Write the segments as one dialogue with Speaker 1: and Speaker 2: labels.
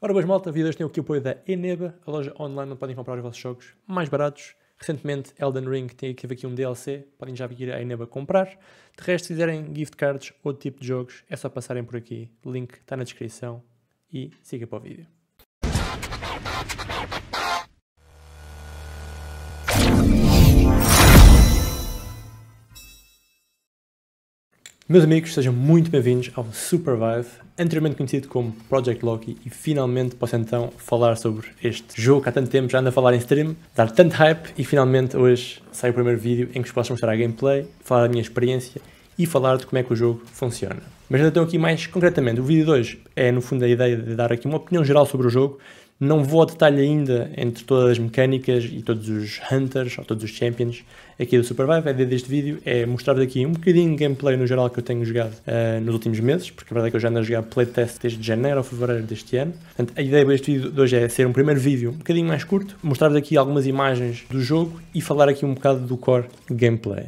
Speaker 1: Ora, boas malta, vídeos tem aqui o apoio da Eneba, a loja online onde podem comprar os vossos jogos mais baratos. Recentemente, Elden Ring teve aqui, aqui um DLC, podem já vir a Eneba comprar. De resto, se quiserem gift cards ou outro tipo de jogos, é só passarem por aqui. O link está na descrição e siga para o vídeo. Meus amigos, sejam muito bem-vindos ao Supervive, anteriormente conhecido como Project Loki, e finalmente posso então falar sobre este jogo que há tanto tempo já ando a falar em stream, dar tanto hype, e finalmente hoje sai o primeiro vídeo em que vos posso mostrar a gameplay, falar da minha experiência e falar de como é que o jogo funciona. Mas estou aqui mais concretamente, o vídeo de hoje é no fundo a ideia de dar aqui uma opinião geral sobre o jogo, não vou ao detalhe ainda entre todas as mecânicas e todos os Hunters ou todos os Champions aqui do Supervive. A ideia deste vídeo é mostrar-vos aqui um bocadinho de gameplay no geral que eu tenho jogado uh, nos últimos meses, porque a verdade é que eu já ando a jogar playtest desde janeiro ou fevereiro deste ano. Portanto, a ideia deste vídeo de hoje é ser um primeiro vídeo um bocadinho mais curto, mostrar-vos aqui algumas imagens do jogo e falar aqui um bocado do core gameplay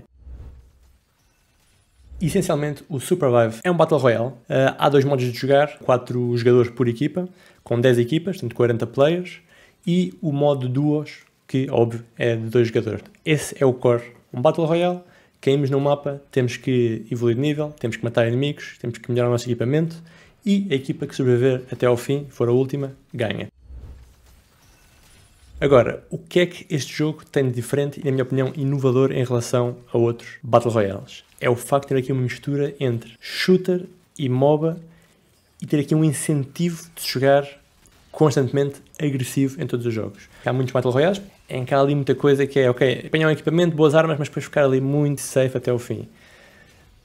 Speaker 1: essencialmente o Supervive é um Battle Royale. Eh, há dois modos de jogar, 4 jogadores por equipa, com 10 equipas, portanto 40 players, e o modo duos, que óbvio é de dois jogadores. Esse é o core. Um Battle Royale, caímos no mapa, temos que evoluir de nível, temos que matar inimigos, temos que melhorar o nosso equipamento e a equipa que sobreviver até ao fim, for a última, ganha. Agora, o que é que este jogo tem de diferente e, na minha opinião, inovador em relação a outros Battle Royales? É o facto de ter aqui uma mistura entre shooter e MOBA e ter aqui um incentivo de jogar constantemente agressivo em todos os jogos. Há muitos Battle Royales em que há ali muita coisa que é, ok, apanhar um equipamento, boas armas, mas depois ficar ali muito safe até o fim.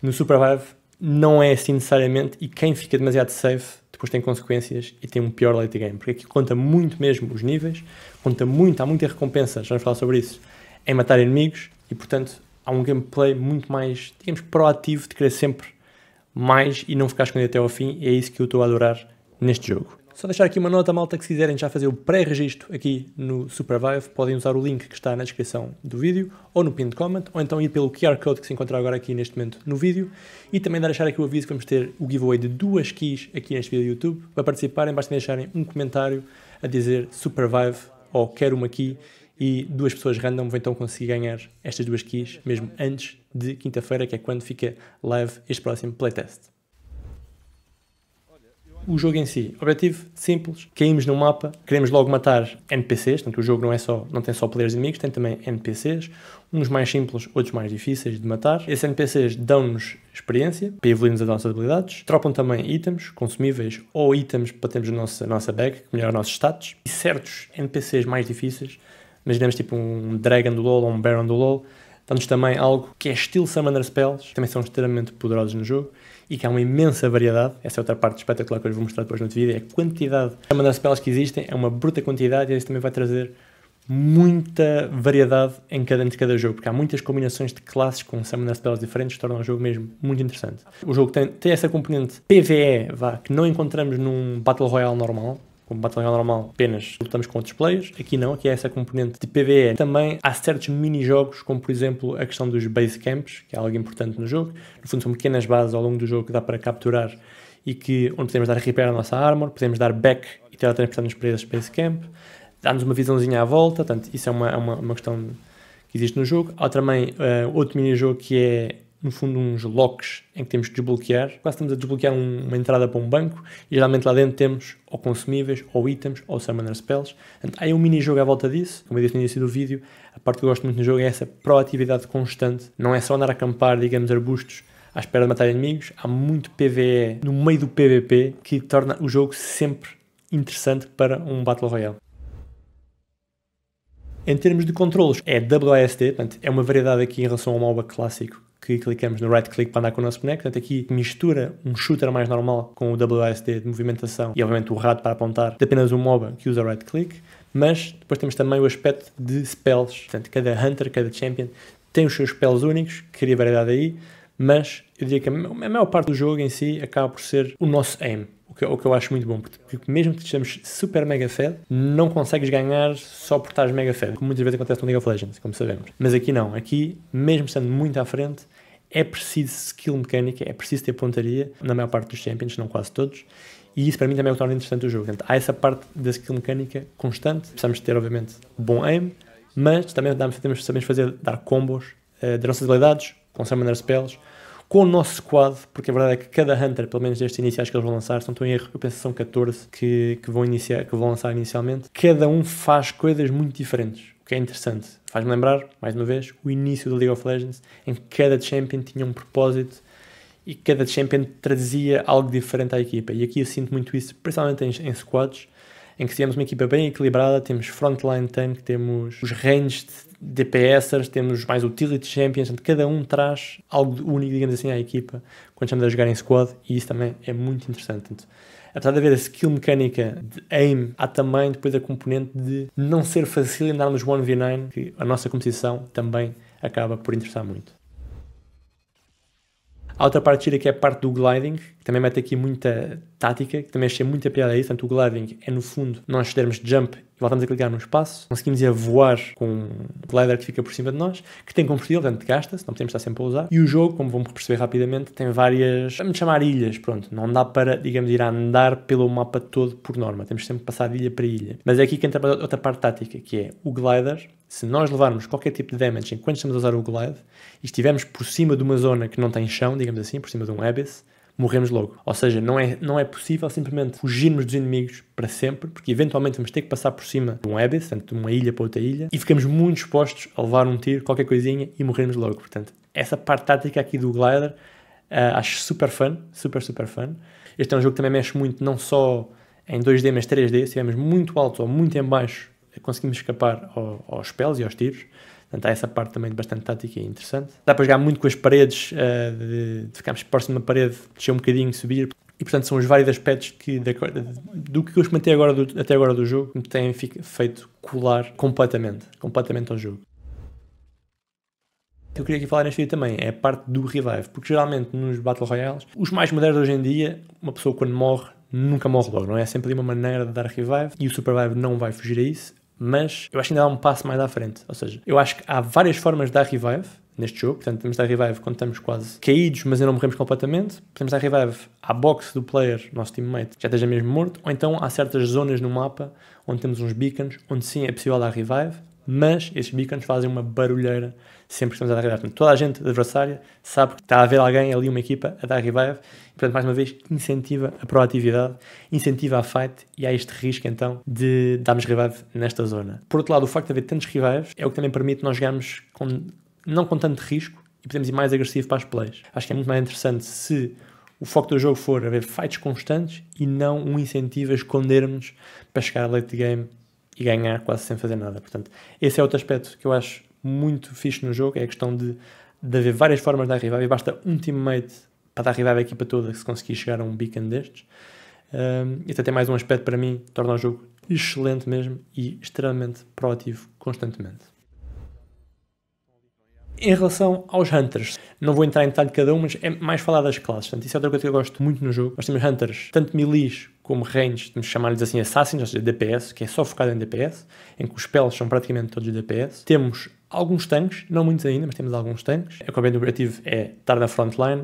Speaker 1: No Survive não é assim necessariamente, e quem fica demasiado safe depois tem consequências e tem um pior late game, porque aqui conta muito mesmo os níveis, conta muito, há muita recompensa, já vamos falar sobre isso, em matar inimigos, e portanto há um gameplay muito mais, digamos, proativo de querer sempre mais e não ficar escondido até ao fim, e é isso que eu estou a adorar neste jogo. Só deixar aqui uma nota, malta, que se quiserem já fazer o pré-registro aqui no Supervive, podem usar o link que está na descrição do vídeo, ou no pinned comment, ou então ir pelo QR Code que se encontra agora aqui neste momento no vídeo. E também deixar aqui o aviso que vamos ter o giveaway de duas keys aqui neste vídeo do YouTube. Para participarem, basta deixarem um comentário a dizer Supervive ou quero uma key e duas pessoas random vão então conseguir ganhar estas duas keys mesmo antes de quinta-feira, que é quando fica live este próximo playtest o jogo em si. Objetivo simples: caímos no mapa, queremos logo matar NPCs, portanto o jogo não, é só, não tem só players inimigos, tem também NPCs, uns mais simples, outros mais difíceis de matar. Esses NPCs dão-nos experiência para evoluirmos as nossas habilidades, dropam também itens consumíveis ou itens para termos a nossa, a nossa bag, que melhora os nossos status, e certos NPCs mais difíceis, imaginemos tipo um Dragon do LoL ou um Baron do LoL, dão-nos também algo que é estilo Summoner Spells, que também são extremamente poderosos no jogo, e que há uma imensa variedade. Essa é outra parte espetacular que eu vos vou mostrar depois no outro vídeo, é a quantidade. A maneira pelas que existem é uma bruta quantidade e isso também vai trazer muita variedade em cada, entre cada jogo, porque há muitas combinações de classes com summoners spells diferentes, tornam o jogo mesmo muito interessante. O jogo tem, tem essa componente PvE, vá, que não encontramos num Battle Royale normal, como batalhão normal, apenas lutamos com outros players. Aqui não, aqui é essa componente de PvE. Também há certos mini-jogos, como por exemplo a questão dos base camps, que é algo importante no jogo. No fundo, são pequenas bases ao longo do jogo que dá para capturar e que, onde podemos dar repair à nossa armor, podemos dar back e teletransportar-nos para esse base camp. Dá-nos uma visãozinha à volta, portanto, isso é uma, é uma, uma questão que existe no jogo. Há também uh, outro mini-jogo que é no fundo, uns locks em que temos que desbloquear. Quase estamos a desbloquear um, uma entrada para um banco e geralmente lá dentro temos ou consumíveis, ou itens, ou summoner spells. Portanto, há um mini-jogo à volta disso. Como eu disse no início do vídeo, a parte que eu gosto muito no jogo é essa proatividade constante. Não é só andar a acampar, digamos, arbustos à espera de matar inimigos. Há muito PvE no meio do PvP que torna o jogo sempre interessante para um Battle Royale. Em termos de controles, é WASD, portanto, é uma variedade aqui em relação ao MOBA clássico que clicamos no right click para andar com o nosso boneco. Portanto, aqui mistura um shooter mais normal com o WASD de movimentação e, obviamente, o rato para apontar de apenas um MOBA que usa right click. Mas depois temos também o aspecto de spells. Portanto, cada Hunter, cada Champion tem os seus spells únicos, queria variedade aí, mas eu diria que a maior parte do jogo em si acaba por ser o nosso aim. O que, o que eu acho muito bom, porque mesmo que estejamos super mega fed, não consegues ganhar só por estares mega fed, como muitas vezes acontece no League of Legends, como sabemos. Mas aqui não, aqui, mesmo estando muito à frente, é preciso skill mecânica, é preciso ter pontaria, na maior parte dos Champions, não quase todos, e isso para mim também é o que torna interessante o jogo. Portanto, há essa parte da skill mecânica constante, precisamos ter, obviamente, bom aim, mas também temos, sabemos fazer, dar combos uh, das nossas habilidades, com Summoner Spells, com o nosso squad, porque a verdade é que cada Hunter, pelo menos destes iniciais que eles vão lançar, se não estou em erro, eu penso que são 14 que, que, vão iniciar, que vão lançar inicialmente, cada um faz coisas muito diferentes que é interessante. Faz-me lembrar, mais uma vez, o início da League of Legends, em que cada champion tinha um propósito e cada champion trazia algo diferente à equipa. E aqui eu sinto muito isso, principalmente em, em squads, em que temos uma equipa bem equilibrada, temos frontline tank, temos os ranges de DPSers, temos mais utility champions, cada um traz algo único, digamos assim, à equipa quando estamos a jogar em squad e isso também é muito interessante. Portanto, apesar de haver a skill mecânica de aim, há também depois a componente de não ser fácil andarmos 1v9, que a nossa competição também acaba por interessar muito. A outra parte gira que é a parte do gliding, que também mete aqui muita tática, que também achei muita piada aí. Portanto, o gliding é, no fundo, nós fizermos jump e voltamos a clicar no espaço, conseguimos ir a voar com um glider que fica por cima de nós, que tem combustível, portanto gasta-se, não podemos estar sempre a usar. E o jogo, como vamos perceber rapidamente, tem várias, vamos chamar ilhas, pronto, não dá para, digamos, ir a andar pelo mapa todo por norma, temos sempre que passar de ilha para ilha. Mas é aqui que entra outra parte tática, que é o glider, se nós levarmos qualquer tipo de damage enquanto estamos a usar o glide e estivermos por cima de uma zona que não tem chão, digamos assim, por cima de um abyss, morremos logo. Ou seja, não é, não é possível simplesmente fugirmos dos inimigos para sempre, porque eventualmente vamos ter que passar por cima de um abyss, portanto, de uma ilha para outra ilha, e ficamos muito expostos a levar um tiro, qualquer coisinha, e morremos logo. Portanto, essa parte tática aqui do glider uh, acho super fun, super, super fun. Este é um jogo que também mexe muito, não só em 2D, mas 3D. Se estivermos muito alto ou muito em baixo, eh, conseguimos escapar ao, aos pés e aos tiros. Portanto, há essa parte também bastante tática e é interessante. Dá para jogar muito com as paredes, uh, de, de ficarmos próximo de uma parede, descer um bocadinho, subir. E portanto são os vários aspectos que, de, do que eu experimentei agora do, até agora do jogo que me têm feito colar completamente, completamente ao jogo. O que eu queria aqui falar neste vídeo também é a parte do revive, porque geralmente nos Battle Royales, os mais modernos hoje em dia, uma pessoa quando morre nunca morre logo, não é? é sempre uma maneira de dar revive e o Supervive não vai fugir a isso mas eu acho que ainda há um passo mais à frente. Ou seja, eu acho que há várias formas de dar revive neste jogo. Portanto, podemos dar revive quando estamos quase caídos, mas ainda não morremos completamente. Podemos dar revive à box do player, nosso teammate, que já esteja mesmo morto. Ou então há certas zonas no mapa onde temos uns beacons, onde sim é possível dar revive mas esses beacons fazem uma barulheira sempre que estamos a dar revive. toda a gente adversária sabe que está a haver alguém ali, uma equipa, a dar revive. E, portanto, mais uma vez, incentiva a proatividade, incentiva a fight e há este risco, então, de darmos revive nesta zona. Por outro lado, o facto de haver tantos revives é o que também permite nós jogarmos com, não com tanto risco e podemos ir mais agressivo para as plays. Acho que é muito mais interessante se o foco do jogo for haver fights constantes e não um incentivo a escondermos para chegar a late game e ganhar quase sem fazer nada. Portanto, esse é outro aspecto que eu acho muito fixe no jogo, é a questão de, de haver várias formas de arrivar e basta um teammate para dar arrivar a equipa toda se conseguir chegar a um beacon destes. Um, e até mais um aspecto para mim, torna o jogo excelente mesmo e extremamente proativo constantemente. Em relação aos Hunters, não vou entrar em detalhe de cada um, mas é mais falar das classes. Portanto, isso é outra coisa que eu gosto muito no jogo. Nós temos Hunters, tanto milis como range, temos chamar-lhes assim Assassins, ou seja, DPS, que é só focado em DPS, em que os spells são praticamente todos DPS. Temos alguns tanques, não muitos ainda, mas temos alguns tanques. É o objetivo é estar na frontline,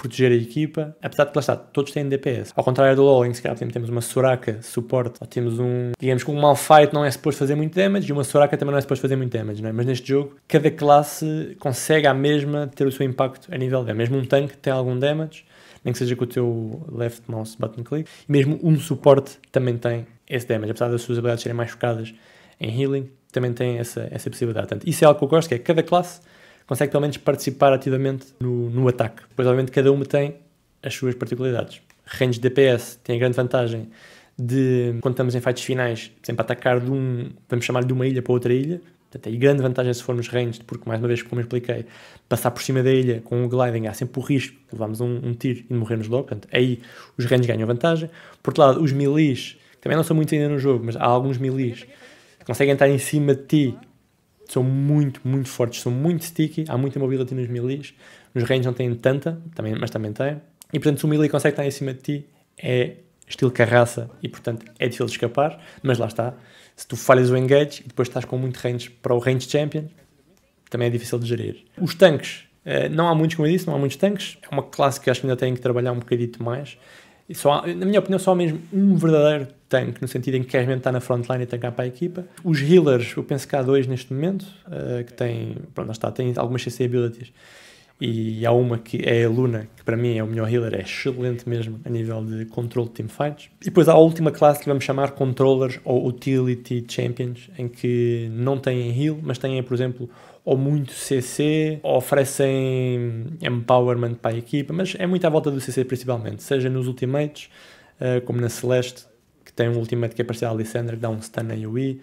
Speaker 1: proteger a equipa, apesar de que lá está, todos têm DPS. Ao contrário do LoL, em que se calhar temos uma Soraka suporte, ou temos um, digamos que um Malphite não é suposto fazer muito damage e uma Soraka também não é suposto fazer muito damage, não é? Mas neste jogo, cada classe consegue à mesma ter o seu impacto a nível de Mesmo um tanque tem algum damage, nem que seja com o teu left mouse button click, e mesmo um suporte também tem esse damage, apesar das suas habilidades serem mais focadas em healing, também tem essa, essa possibilidade. Portanto, isso é algo que eu gosto, que é cada classe consegue pelo menos participar ativamente no, no ataque. Pois, obviamente, cada uma tem as suas particularidades. Range DPS tem a grande vantagem de, quando estamos em fights finais, sempre atacar de um, vamos chamar de uma ilha para outra ilha. Portanto, tem grande vantagem se formos ranged, porque, mais uma vez, como eu expliquei, passar por cima da ilha com o um gliding há sempre o risco de levarmos um, um tiro e morrermos logo. Portanto, aí os ranged ganham vantagem. Por outro lado, os milis, também não são muito ainda no jogo, mas há alguns milis que conseguem estar em cima de ti são muito, muito fortes, são muito sticky, há muita mobility nos milis nos range não têm tanta, também, mas também têm. E portanto, se o melee consegue estar em cima de ti, é estilo carraça e portanto é difícil de escapar, mas lá está. Se tu falhas o engage e depois estás com muito range para o range champion, também é difícil de gerir. Os tanques, eh, não há muitos, como eu disse, não há muitos tanques. É uma classe que acho que ainda tem que trabalhar um bocadito mais. Há, na minha opinião, só há mesmo um verdadeiro tanque, no sentido em que queres mesmo estar na frontline e tancar para a equipa. Os healers, eu penso que há dois neste momento, uh, que têm pronto, está, tem algumas CC abilities. E há uma que é a Luna, que para mim é o melhor healer, é excelente mesmo a nível de controle de teamfights. E depois há a última classe que vamos chamar Controllers ou Utility Champions, em que não têm heal, mas têm, por exemplo, ou muito CC, ou oferecem empowerment para a equipa, mas é muito à volta do CC principalmente, seja nos ultimates, eh, como na Celeste, tem um ultimate que é parecido a Alessandra, que dá um stun AOE.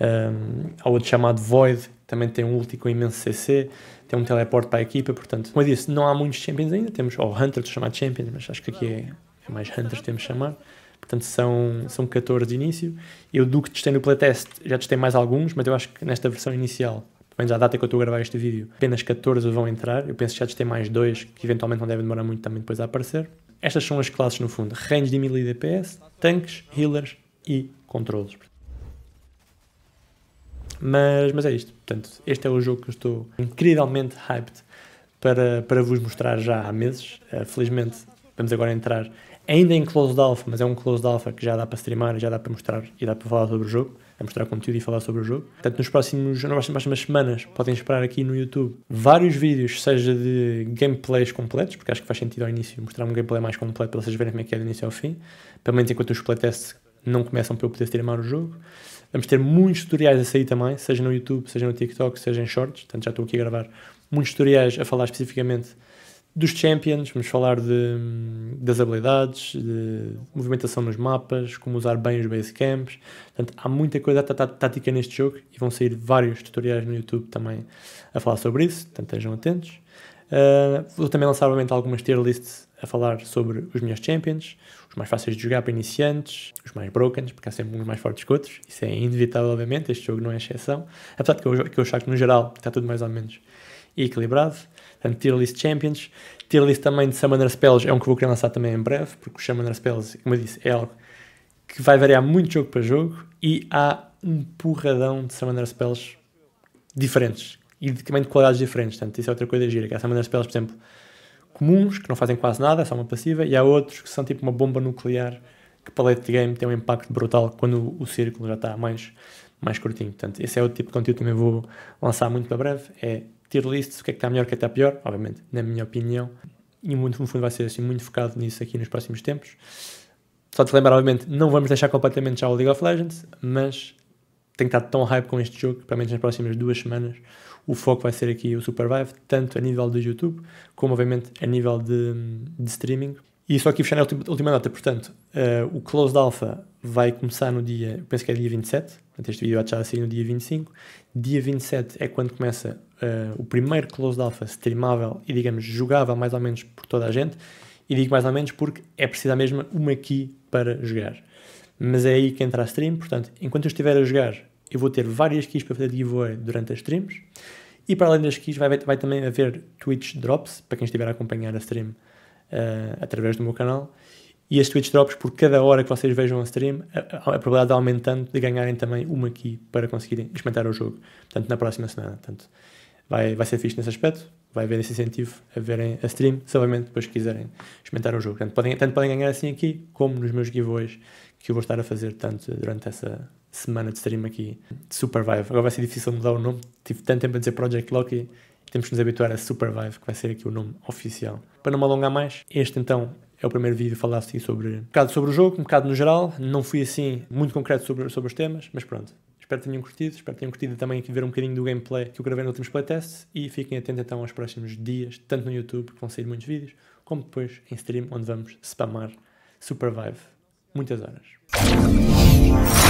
Speaker 1: Um, há outro chamado Void, que também tem um ulti com imenso CC, tem um teleporte para a equipa, portanto, como eu disse, não há muitos champions ainda, temos, ou Hunter, chamado champions, mas acho que aqui é, é mais Hunter temos de chamar. Portanto, são, são 14 de início. Eu, do que testei no playtest, já testei mais alguns, mas eu acho que nesta versão inicial, pelo menos à data que eu estou a gravar este vídeo, apenas 14 vão entrar. Eu penso que já testei mais dois, que eventualmente não devem demorar muito também depois a aparecer. Estas são as classes, no fundo, range de 1000 e DPS, tanques, healers e controles. Mas, mas é isto. Portanto, este é o jogo que eu estou incrivelmente hyped para, para vos mostrar já há meses. Eh, felizmente, vamos agora entrar ainda em closed alpha, mas é um closed alpha que já dá para streamar, já dá para mostrar e dá para falar sobre o jogo a mostrar conteúdo e falar sobre o jogo. Portanto, nos próximos, nas próximas semanas podem esperar aqui no YouTube vários vídeos, seja de gameplays completos, porque acho que faz sentido ao início mostrar um gameplay mais completo para vocês verem como é que é do início ao fim, pelo menos enquanto os playtests não começam para eu poder streamar o jogo. Vamos ter muitos tutoriais a sair também, seja no YouTube, seja no TikTok, seja em Shorts. Portanto, já estou aqui a gravar muitos tutoriais a falar especificamente dos champions, vamos falar de, das habilidades, de movimentação nos mapas, como usar bem os base camps. Portanto, há muita coisa tática neste jogo e vão sair vários tutoriais no YouTube também a falar sobre isso, portanto estejam atentos. Uh, vou também lançar obviamente algumas tier lists a falar sobre os melhores champions, os mais fáceis de jogar para iniciantes, os mais broken, porque há sempre uns mais fortes que outros, isso é inevitável obviamente, este jogo não é exceção, apesar de que eu, que eu acho que no geral está tudo mais ou menos e equilibrado. Portanto, tier list champions. Tier list também de Summoner Spells é um que vou querer lançar também em breve, porque o Summoner Spells, como eu disse, é algo que vai variar muito jogo para jogo e há um porradão de Summoner Spells diferentes e também de qualidades diferentes. Portanto, isso é outra coisa gira, que há Summoner Spells, por exemplo, comuns, que não fazem quase nada, é só uma passiva, e há outros que são tipo uma bomba nuclear que para late game tem um impacto brutal quando o, o círculo já está mais, mais curtinho. Portanto, esse é outro tipo de conteúdo que também vou lançar muito para breve, é tier lists, o que é que está melhor, o que é que está pior, obviamente, na minha opinião. E muito, no fundo vai ser assim, muito focado nisso aqui nos próximos tempos. Só te lembrar, obviamente, não vamos deixar completamente já o League of Legends, mas que estar tão hype com este jogo que, pelo menos nas próximas duas semanas, o foco vai ser aqui o Supervive, tanto a nível do YouTube, como, obviamente, a nível de, de streaming. E só aqui fechando a última nota, portanto, uh, o Closed Alpha vai começar no dia, penso que é dia 27, portanto este vídeo vai já sair no dia 25. Dia 27 é quando começa uh, o primeiro closed alpha streamável e, digamos, jogável mais ou menos por toda a gente. E digo mais ou menos porque é preciso a mesma uma key para jogar. Mas é aí que entra a stream, portanto, enquanto eu estiver a jogar, eu vou ter várias keys para fazer giveaway durante as streams. E para além das keys, vai, vai também haver Twitch Drops, para quem estiver a acompanhar a stream uh, através do meu canal. E as Twitch Drops, por cada hora que vocês vejam a stream, a, a probabilidade aumentando de ganharem também uma key para conseguirem experimentar o jogo. Portanto, na próxima semana. Portanto, vai, vai ser fixe nesse aspecto. Vai haver esse incentivo a verem a stream, se obviamente depois quiserem experimentar o jogo. Tanto podem, tanto podem ganhar assim aqui, como nos meus giveaways que eu vou estar a fazer tanto durante essa semana de stream aqui de Supervive. Agora vai ser difícil mudar o nome, tive tanto tempo a dizer Project Loki, temos que nos habituar a Supervive, que vai ser aqui o nome oficial. Para não me alongar mais, este então é o primeiro vídeo a falar assim sobre um bocado sobre o jogo, um bocado no geral. Não fui assim muito concreto sobre, sobre os temas, mas pronto. Espero que tenham curtido, espero que tenham curtido também aqui ver um bocadinho do gameplay que eu gravei no último playtest e fiquem atentos então aos próximos dias, tanto no YouTube, que vão sair muitos vídeos, como depois em stream, onde vamos spamar Supervive muitas horas.